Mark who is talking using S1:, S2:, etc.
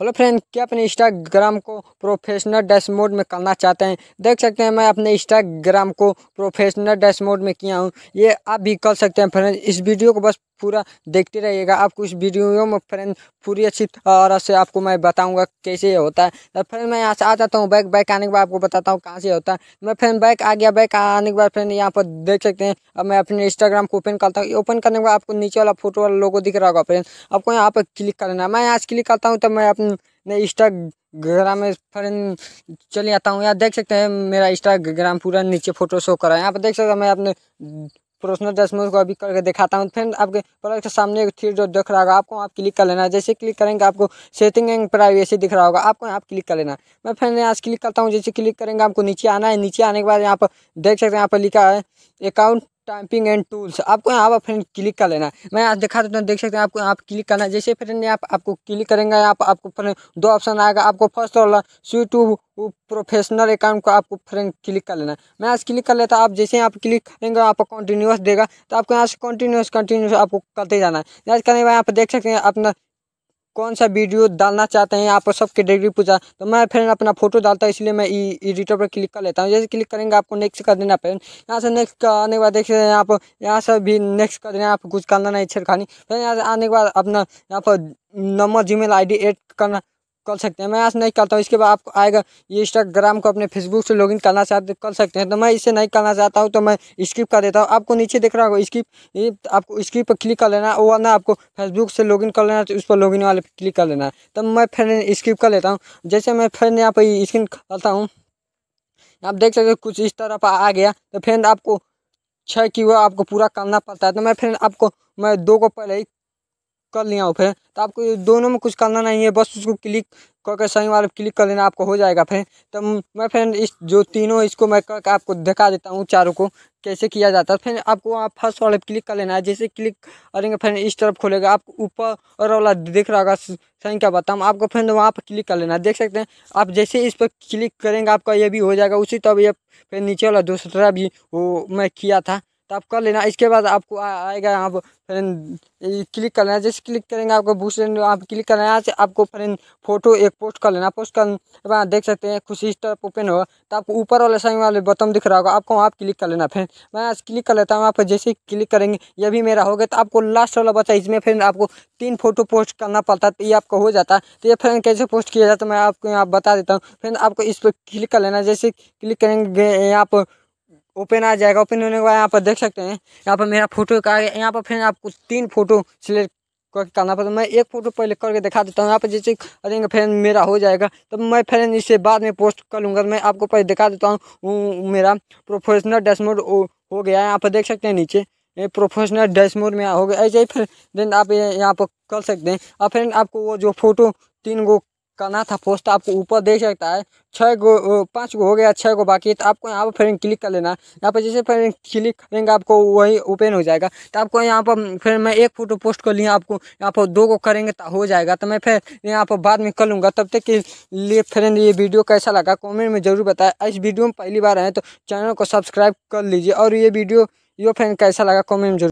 S1: hello friend क्या अपने Instagram को प्रोफेशनल डैश मोड में करना चाहते हैं देख सकते हैं मैं अपने इंस्टाग्राम को प्रोफेशनल डैश मोड में किया हूँ ये आप भी कर सकते हैं फ्रेंड इस वीडियो को बस पूरा देखते रहिएगा आप कुछ वीडियो में फ्रेंड पूरी अच्छी तरह से आपको मैं बताऊँगा कैसे होता है तो फिर मैं यहाँ से आ जाता हूँ बैक बैक आने के बाद आपको बताता हूँ कहाँ से होता है मैं फ्रेंड बैक आ गया बैक आने के बाद फ्रेंड यहाँ पर देख सकते हैं अब मैं अपने इंस्टाग्राम को ओपन करता हूँ ओपन करने के बाद आपको नीचे वाला फोटो वाला लोगो दिख रहा होगा फ्रेंड आपको यहाँ पर क्लिक करना है मैं यहाँ से क्लिक करता हूँ तो मैं अपने इंस्टाग्राम में फ्रेंड चले आता हूँ यहाँ देख सकते हैं मेरा इंस्टाग्राम पूरा नीचे फोटो शो करा है यहाँ पर देख सकते हैं मैं अपने प्रोफेशनल ड्रेस में उसको अभी करके दिखाता हूँ फिर आपके प्रोडक्ट के सामने एक थ्री जो दिख रहा होगा आपको आप क्लिक कर लेना जैसे क्लिक करेंगे आपको सेटिंग एंड प्राइवेसी दिख रहा होगा आपको यहाँ क्लिक कर लेना मैं फिर यहाँ क्लिक करता हूँ जैसे क्लिक करेंगे आपको नीचे आना है नीचे आने के बाद यहाँ पर देख सकते हैं यहाँ पर लिखा है अकाउंट टाइपिंग एंड टूल्स आपको यहाँ पर फ्रेंड क्लिक कर लेना है मैं आज दिखा देता हूँ देख सकते हैं आपको यहाँ पर क्लिक करना है जैसे फ्रेंड आप आपको क्लिक करेंगे यहाँ पर आपको फ्रेंड दो ऑप्शन आएगा आपको फर्स्ट वाला सी टू प्रोफेशनल अकाउंट को आपको फ्रेंड क्लिक कर लेना है मैं आज क्लिक कर लेता आप जैसे यहाँ पर क्लिक करेंगे वहाँ पर कंटिन्यूस देगा तो आपको यहाँ से कंटिन्यूस कंटिन्यूस आपको करते जाना है यहाँ करने के बाद यहाँ पर देख सकते हैं अपना कौन सा वीडियो डालना चाहते हैं आप सबके डिग्री पूछा तो मैं फ्रेंड अपना फोटो डालता हूँ इसलिए मैं एडिटर पर क्लिक कर लेता हूँ जैसे क्लिक करेंगे आपको नेक्स्ट कर देना फ्रेंड यहाँ से नेक्स्ट का आने के बाद देख सकते हैं आप यहाँ से भी नेक्स्ट कर देना आप कुछ करना नहीं छेड़खानी फिर यहाँ से आने के बाद अपना यहाँ पर नंबर जी मेल करना कर सकते हैं मैं आज नहीं करता हूँ इसके बाद आपको आएगा ये इंस्टाग्राम को अपने फेसबुक से लॉगिन करना चाहते कर सकते हैं तो मैं इसे नहीं करना चाहता हूँ तो मैं स्किप कर देता हूँ आपको नीचे देख रहा होगा स्किप आपको स्किप पर क्लिक कर लेना और ना आपको फेसबुक से लॉगिन कर लेना तो उस पर लॉगिन वाले पर क्लिक कर लेना तब तो मैं फिर स्किप कर लेता हूँ जैसे मैं फिर यहाँ पर स्क्रीन करता हूँ आप देख सकते हो कुछ इस तरह पर आ गया तो फ्रेंड आपको छः की वो आपको पूरा करना पड़ता है तो मैं फ्रेंड आपको मैं दो को पहले ही कर लिया हो फिर तो आपको दोनों में कुछ करना नहीं है बस उसको क्लिक करके सही वाले क्लिक कर लेना आपको हो जाएगा फिर तो मैं फ्रेंड इस जो तीनों इसको मैं करके आपको दिखा देता हूँ चारों को कैसे किया जाता है फिर आपको वहाँ फर्स्ट वाले क्लिक कर लेना है जैसे क्लिक करेंगे फिर इस तरफ खोलेगा आपको ऊपर और वाला दिख रहा होगा सही क्या बताऊँ आपको फिर वहाँ पर क्लिक कर लेना है देख सकते हैं आप जैसे इस पर क्लिक करेंगे आपका ये भी हो जाएगा उसी तब ये फिर नीचे वाला दूसरा भी वो मैं किया था तो आप कर लेना इसके बाद आपको आ, आएगा यहाँ पर क्लिक कर लेना जैसे क्लिक करेंगे आपको बूस आप क्लिक करना यहाँ से आपको फ्रेंड फोटो एक पोस्ट कर लेना पोस्ट कर देख सकते हैं खुशी इस तरफ ओपन होगा तो आपको ऊपर वाले साइन वाले बटन दिख रहा होगा आपको वहाँ आप क्लिक कर लेना फिर मैं आज क्लिक कर लेता हूँ वहाँ पर जैसे क्लिक करेंगे ये भी मेरा हो गया तो आपको लास्ट वाला बचा इसमें फिर आपको तीन फोटो पोस्ट करना पड़ता है तो ये आपको हो जाता है तो ये फ्रेंड कैसे पोस्ट किया जाता है मैं आपको यहाँ बता देता हूँ फिर आपको इस पर क्लिक कर लेना जैसे क्लिक करेंगे यहाँ पर ओपन आ जाएगा ओपन होने के बाद यहाँ पर देख सकते हैं यहाँ पर मेरा फोटो का यहाँ पर फिर आपको तीन फोटो सिलेक्ट करके करना पड़ता मैं एक फोटो पहले करके दिखा देता हूँ यहाँ पर जैसे करेंगे फ्रेंड मेरा हो जाएगा तब तो मैं फिर इसे बाद में पोस्ट कर लूँगा मैं आपको पहले दिखा देता हूँ मेरा प्रोफेशनल डैशबोर्ड हो गया है यहाँ पर देख सकते हैं नीचे प्रोफेशनल डैशबोर्ड में हो गया ऐसे ही फिर देन आप यहाँ पर कर सकते हैं और फिर आपको वो जो फोटो तीन गो करना था पोस्ट आपको ऊपर देख सकता है छः गो पाँच गो हो गया छः गो बाकी तो आपको यहाँ पर फिर क्लिक कर लेना यहाँ पर जैसे फिर क्लिक करेंगे आपको वही ओपन हो जाएगा तो आपको यहाँ पर फिर मैं एक फ़ोटो पोस्ट कर लिया आपको यहाँ पर दो को करेंगे तो हो जाएगा तो मैं फिर यहाँ पर बाद में कर लूँगा तब तक के लिए फ्रेंड ये वीडियो कैसा लगा कॉमेंट में ज़रूर बताए इस वीडियो में पहली बार आए तो चैनल को सब्सक्राइब कर लीजिए और ये वीडियो यो फ्रेंड कैसा लगा कॉमेंट में जरूर